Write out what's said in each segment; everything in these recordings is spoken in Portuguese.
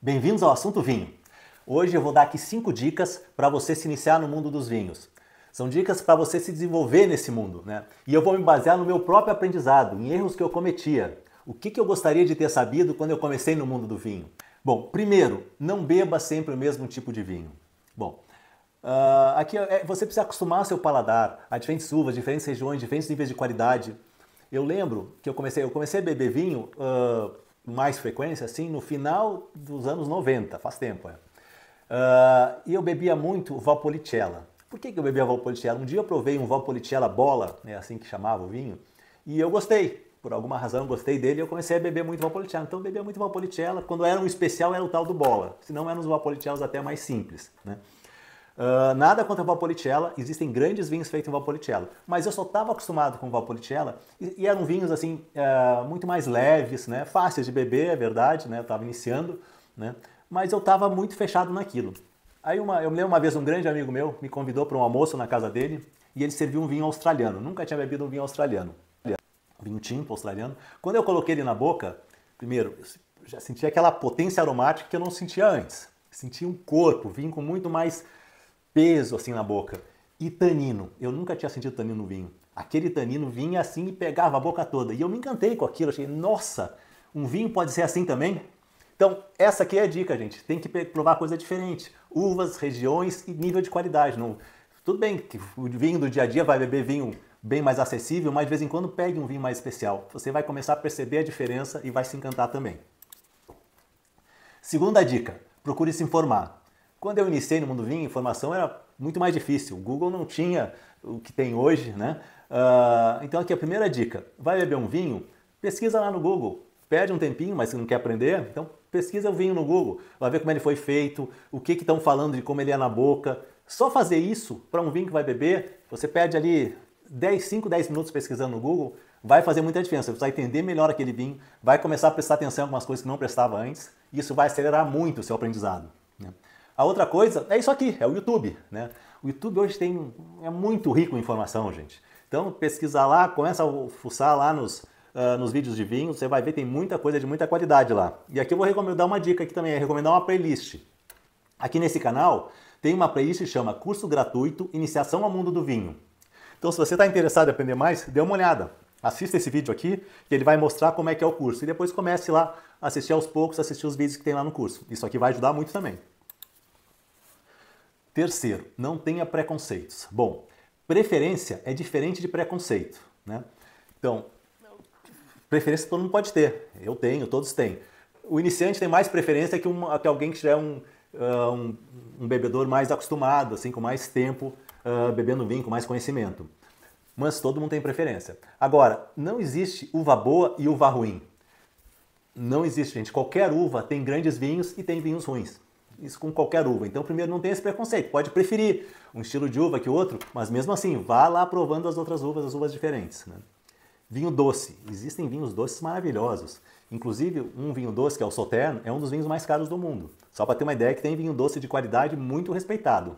Bem-vindos ao Assunto Vinho. Hoje eu vou dar aqui cinco dicas para você se iniciar no mundo dos vinhos. São dicas para você se desenvolver nesse mundo, né? E eu vou me basear no meu próprio aprendizado, em erros que eu cometia. O que, que eu gostaria de ter sabido quando eu comecei no mundo do vinho? Bom, primeiro, não beba sempre o mesmo tipo de vinho. Bom, uh, aqui é, você precisa acostumar seu paladar a diferentes uvas, diferentes regiões, diferentes níveis de qualidade. Eu lembro que eu comecei, eu comecei a beber vinho. Uh, mais frequência, assim, no final dos anos 90, faz tempo. É. Uh, e eu bebia muito Valpolicella. Por que, que eu bebia Valpolicella? Um dia eu provei um Valpolicella bola, né assim que chamava o vinho, e eu gostei. Por alguma razão eu gostei dele e eu comecei a beber muito Valpolicella. Então eu bebia muito Valpolicella. Quando era um especial era o tal do bola, senão eram os Valpolicellas até mais simples. Né? Ah, nada contra Valpolicella, existem grandes vinhos feitos em Valpolicella, mas eu só estava acostumado com Valpolicella e, e eram vinhos assim uh, muito mais leves, né? fáceis de beber, é verdade, né? eu estava iniciando, né? mas eu estava muito fechado naquilo. Aí uma, eu me lembro uma vez um grande amigo meu me convidou para um almoço na casa dele e ele serviu um vinho australiano, nunca tinha bebido um vinho australiano, vinho tinto australiano. Quando eu coloquei ele na boca, primeiro, já senti aquela potência aromática que eu não sentia antes. Senti um corpo, vinho com muito mais peso assim na boca. E tanino. Eu nunca tinha sentido tanino no vinho. Aquele tanino vinha assim e pegava a boca toda. E eu me encantei com aquilo. Achei, nossa, um vinho pode ser assim também? Então, essa aqui é a dica, gente. Tem que provar coisa diferente. Uvas, regiões e nível de qualidade. Não... Tudo bem que o vinho do dia a dia vai beber vinho bem mais acessível, mas de vez em quando pegue um vinho mais especial. Você vai começar a perceber a diferença e vai se encantar também. Segunda dica, procure se informar. Quando eu iniciei no mundo vinho, informação era muito mais difícil. O Google não tinha o que tem hoje, né? Uh, então aqui a primeira dica: vai beber um vinho? Pesquisa lá no Google. Perde um tempinho, mas se não quer aprender, então pesquisa o vinho no Google. Vai ver como ele foi feito, o que estão falando de como ele é na boca. Só fazer isso para um vinho que vai beber, você perde ali 10, 5, 10 minutos pesquisando no Google, vai fazer muita diferença. Você vai entender melhor aquele vinho, vai começar a prestar atenção em algumas coisas que não prestava antes, e isso vai acelerar muito o seu aprendizado. A outra coisa é isso aqui, é o YouTube. Né? O YouTube hoje tem, é muito rico em informação, gente. Então pesquisa lá, começa a fuçar lá nos, uh, nos vídeos de vinho, você vai ver tem muita coisa de muita qualidade lá. E aqui eu vou recomendar uma dica aqui também, é recomendar uma playlist. Aqui nesse canal tem uma playlist que chama Curso Gratuito Iniciação ao Mundo do Vinho. Então se você está interessado em aprender mais, dê uma olhada. Assista esse vídeo aqui, que ele vai mostrar como é que é o curso. E depois comece lá a assistir aos poucos, assistir os vídeos que tem lá no curso. Isso aqui vai ajudar muito também. Terceiro, não tenha preconceitos. Bom, preferência é diferente de preconceito. Né? Então, preferência todo mundo pode ter. Eu tenho, todos têm. O iniciante tem mais preferência que, um, que alguém que já é um, ah, um, um, bebedor mais acostumado, assim, com mais tempo uh, bebendo vinho, com mais conhecimento. Mas todo mundo tem preferência. Agora, não existe uva boa e uva ruim. Não existe, gente. Qualquer uva tem grandes vinhos e tem vinhos ruins isso com qualquer uva. Então, primeiro, não tem esse preconceito. Pode preferir um estilo de uva que outro, mas mesmo assim, vá lá provando as outras uvas, as uvas diferentes. Né? Vinho doce. Existem vinhos doces maravilhosos. Inclusive, um vinho doce, que é o Sauternes, é um dos vinhos mais caros do mundo. Só para ter uma ideia que tem vinho doce de qualidade muito respeitado.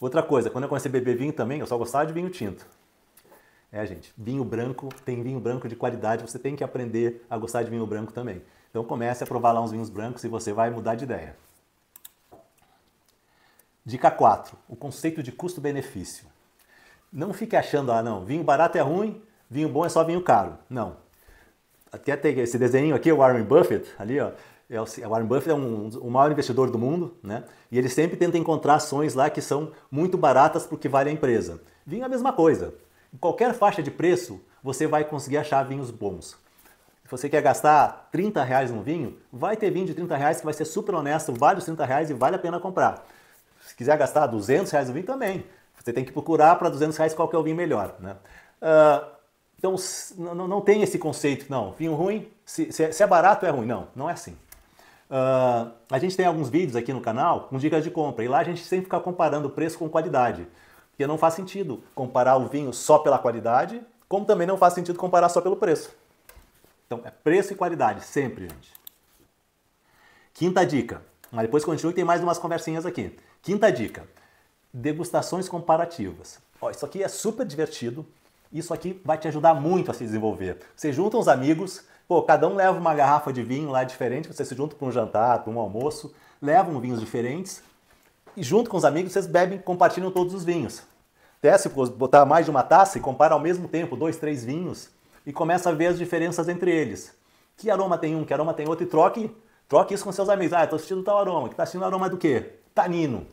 Outra coisa, quando eu comecei a beber vinho também, eu só gostava de vinho tinto. É, gente, vinho branco, tem vinho branco de qualidade, você tem que aprender a gostar de vinho branco também. Então comece a provar lá uns vinhos brancos e você vai mudar de ideia. Dica 4. O conceito de custo-benefício. Não fique achando, ah, não, vinho barato é ruim, vinho bom é só vinho caro. Não. Até tem esse desenho aqui, o Warren Buffett, ali, ó. É o, Warren Buffett é um, o maior investidor do mundo, né? E ele sempre tenta encontrar ações lá que são muito baratas porque vale a empresa. Vinho é a mesma coisa. Em qualquer faixa de preço, você vai conseguir achar vinhos bons. Se você quer gastar 30 reais no vinho, vai ter vinho de 30 reais que vai ser super honesto, vale os 30 reais e vale a pena comprar. Se quiser gastar 200 reais no vinho, também. Você tem que procurar para 200 reais qual que é o vinho melhor, né? Uh, então, não, não tem esse conceito, não. Vinho ruim, se, se, é, se é barato, é ruim. Não, não é assim. Uh, a gente tem alguns vídeos aqui no canal com dicas de compra. E lá a gente sempre fica comparando preço com qualidade. Porque não faz sentido comparar o vinho só pela qualidade, como também não faz sentido comparar só pelo preço. Então, é preço e qualidade, sempre, gente. Quinta dica. Mas depois continua que tem mais umas conversinhas aqui. Quinta dica: degustações comparativas. Ó, isso aqui é super divertido. Isso aqui vai te ajudar muito a se desenvolver. Você junta os amigos, pô, cada um leva uma garrafa de vinho lá diferente, você se junta para um jantar, para um almoço, levam vinhos diferentes e junto com os amigos vocês bebem, compartilham todos os vinhos. Desce, botar mais de uma taça e compara ao mesmo tempo dois, três vinhos e começa a ver as diferenças entre eles. Que aroma tem um, que aroma tem outro e troque Troque isso com seus amigos. Ah, estou sentindo tal aroma. Que está sentindo aroma do quê? Tanino.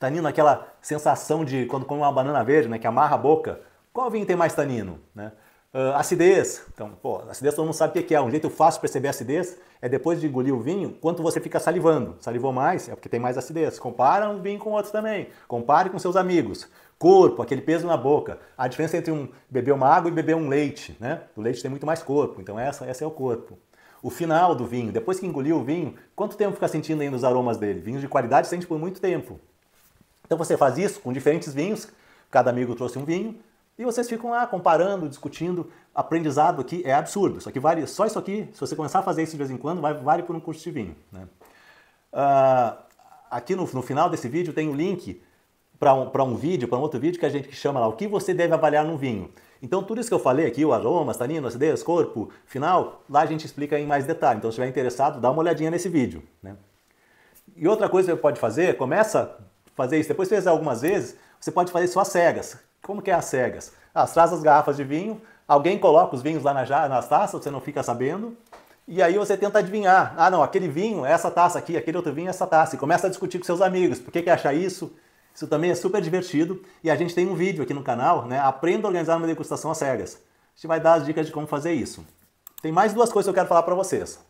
Tanino, aquela sensação de quando come uma banana verde, né? Que amarra a boca. Qual vinho tem mais tanino? Né? Uh, acidez. Então, pô, acidez todo mundo sabe o que é. Um jeito fácil de perceber acidez é depois de engolir o vinho, quanto você fica salivando. Salivou mais, é porque tem mais acidez. Compara um vinho com outro também. Compare com seus amigos. Corpo, aquele peso na boca. A diferença entre um beber uma água e beber um leite, né? O leite tem muito mais corpo, então essa, essa é o corpo o final do vinho, depois que engoliu o vinho, quanto tempo fica sentindo ainda os aromas dele? Vinhos de qualidade sente por muito tempo. Então você faz isso com diferentes vinhos, cada amigo trouxe um vinho, e vocês ficam lá comparando, discutindo. Aprendizado aqui é absurdo. Isso aqui vale, só isso aqui, se você começar a fazer isso de vez em quando, vai, vale por um curso de vinho. Né? Uh, aqui no, no, final desse vídeo tem o um link para um, um vídeo, para um outro vídeo que a gente chama lá, o que você deve avaliar no vinho. Então, tudo isso que eu falei aqui, o aroma, aromas, tanino, acidez, corpo, final, lá a gente explica em mais detalhe. Então, se estiver interessado, dá uma olhadinha nesse vídeo. Né? E outra coisa que você pode fazer, começa a fazer isso, depois fez algumas vezes, você pode fazer isso às cegas. Como que é às cegas? Ah, traz as garrafas de vinho, alguém coloca os vinhos lá nas, nas taças, você não fica sabendo, e aí você tenta adivinhar. Ah, não, aquele vinho é essa taça aqui, aquele outro vinho é essa taça. E começa a discutir com seus amigos. Por que, que acha isso? Isso também é super divertido e a gente tem um vídeo aqui no canal, né? Aprenda a organizar uma degustação às cegas. A gente vai dar as dicas de como fazer isso. Tem mais duas coisas que eu quero falar para vocês.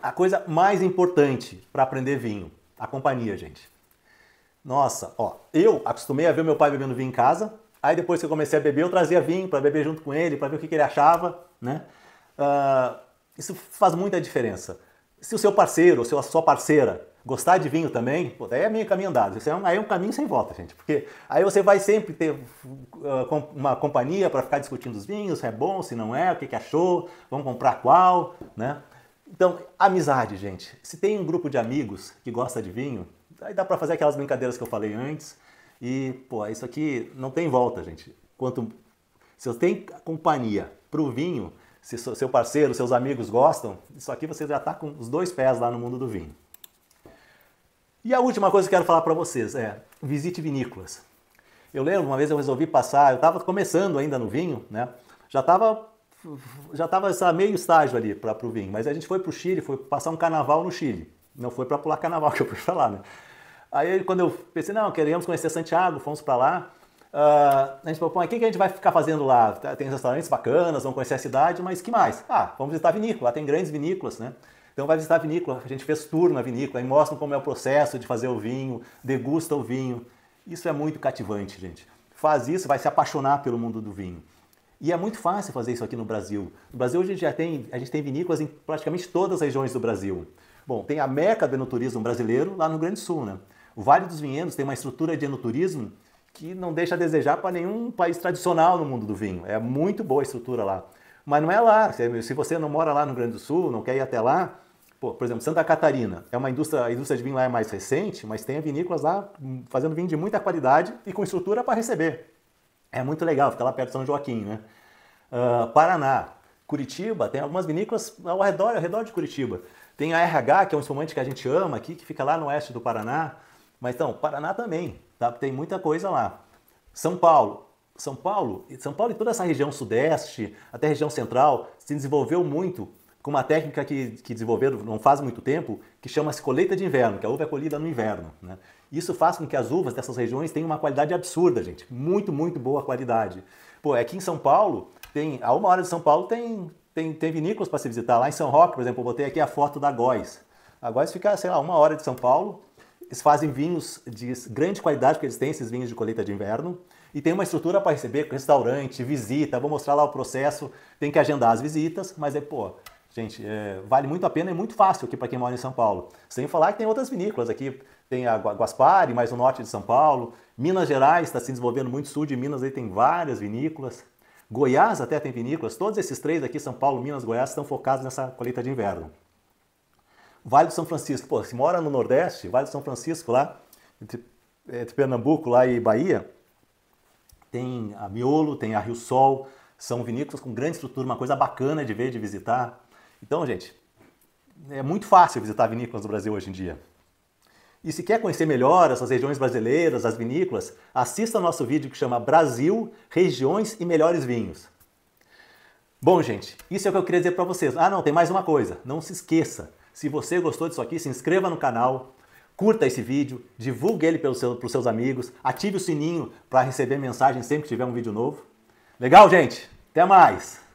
A coisa mais importante para aprender vinho, a companhia, gente. Nossa, ó, eu acostumei a ver meu pai bebendo vinho em casa. Aí depois que eu comecei a beber, eu trazia vinho para beber junto com ele, para ver o que, que, ele achava, né? Uh, isso faz muita diferença. Se o seu parceiro ou se a sua parceira Gostar de vinho também, pô, daí é meio caminho andado. Isso é um, aí é um caminho sem volta, gente. Porque aí você vai sempre ter uh, uma companhia para ficar discutindo os vinhos, se é bom, se não é, o que, que achou, vamos comprar qual, né? Então, amizade, gente. Se tem um grupo de amigos que gosta de vinho, aí dá para fazer aquelas brincadeiras que eu falei antes. E, pô, isso aqui não tem volta, gente. Quanto se eu tenho companhia para o vinho, se seu parceiro, seus amigos gostam, isso aqui você já está com os dois pés lá no mundo do vinho. E a última coisa que eu quero falar para vocês é: visite vinícolas. Eu lembro uma vez eu resolvi passar, eu estava começando ainda no vinho, né? Já estava já estava meio estágio ali para o vinho, mas a gente foi para o Chile, foi passar um carnaval no Chile. Não foi para pular carnaval que eu fui falar, né? Aí quando eu pensei, não, queríamos conhecer Santiago, fomos para lá. Uh, a gente falou, pô, o que, que a gente vai ficar fazendo lá? Tem restaurantes bacanas, vamos conhecer a cidade, mas que mais? Ah, vamos visitar vinícola, lá tem grandes vinícolas, né? Então vai visitar a vinícola, a gente fez tour na vinícola e mostram como é o processo de fazer o vinho, degusta o vinho. Isso é muito cativante, gente. Faz isso, vai se apaixonar pelo mundo do vinho. E é muito fácil fazer isso aqui no Brasil. No Brasil a gente já tem, a gente tem vinícolas em praticamente todas as regiões do Brasil. Bom, tem a meca do enoturismo brasileiro lá no Rio Grande do Sul, né? O Vale dos Vinhedos tem uma estrutura de enoturismo que não deixa a desejar para nenhum país tradicional no mundo do vinho. É muito boa a estrutura lá. Mas não é lá. Se você não mora lá no Rio Grande do Sul, não quer ir até lá, Pô, por exemplo, Santa Catarina é uma indústria, a indústria de vinho lá é mais recente, mas tem vinícolas lá fazendo vinho de muita qualidade e com estrutura para receber. É muito legal, fica lá perto de São Joaquim, né? Uh, Paraná, Curitiba, tem algumas vinícolas ao redor, ao redor de Curitiba. Tem a RH, que é um espumante que a gente ama aqui, que fica lá no oeste do Paraná. Mas então, Paraná também, tá? tem muita coisa lá. São Paulo, são Paulo, São Paulo e toda essa região sudeste, até região central, se desenvolveu muito com uma técnica que, que desenvolveram não faz muito tempo, que chama-se colheita de inverno, que é a uva é colhida no inverno. Né? Isso faz com que as uvas dessas regiões tenham uma qualidade absurda, gente. Muito, muito boa qualidade. Pô, aqui em São Paulo, tem, a uma hora de São Paulo tem, tem, tem vinícolas para se visitar. Lá em São Roque, por exemplo, eu botei aqui a foto da Góis. A Góis fica, sei lá, uma hora de São Paulo, eles fazem vinhos de grande qualidade, porque eles têm esses vinhos de colheita de inverno. E tem uma estrutura para receber, restaurante, visita. Vou mostrar lá o processo. Tem que agendar as visitas, mas é, pô, gente, é, vale muito a pena. É muito fácil aqui para quem mora em São Paulo. Sem falar que tem outras vinícolas aqui. Tem a Guaspari, mais no norte de São Paulo. Minas Gerais está se desenvolvendo muito. Sul de Minas aí tem várias vinícolas. Goiás até tem vinícolas. Todos esses três aqui, São Paulo, Minas, Goiás, estão focados nessa colheita de inverno. Vale do São Francisco. Pô, se mora no Nordeste, Vale do São Francisco lá, entre, entre Pernambuco lá e Bahia, tem a Miolo, tem a Rio Sol, são vinícolas com grande estrutura, uma coisa bacana de ver, de visitar. Então, gente, é muito fácil visitar vinícolas no Brasil hoje em dia. E se quer conhecer melhor essas regiões brasileiras, as vinícolas, assista ao nosso vídeo que chama Brasil, Regiões e Melhores Vinhos. Bom, gente, isso é o que eu queria dizer para vocês. Ah, não, tem mais uma coisa. Não se esqueça, se você gostou disso aqui, se inscreva no canal, curta esse vídeo, divulgue ele para os seu, seus amigos, ative o sininho para receber mensagem sempre que tiver um vídeo novo. Legal, gente? Até mais!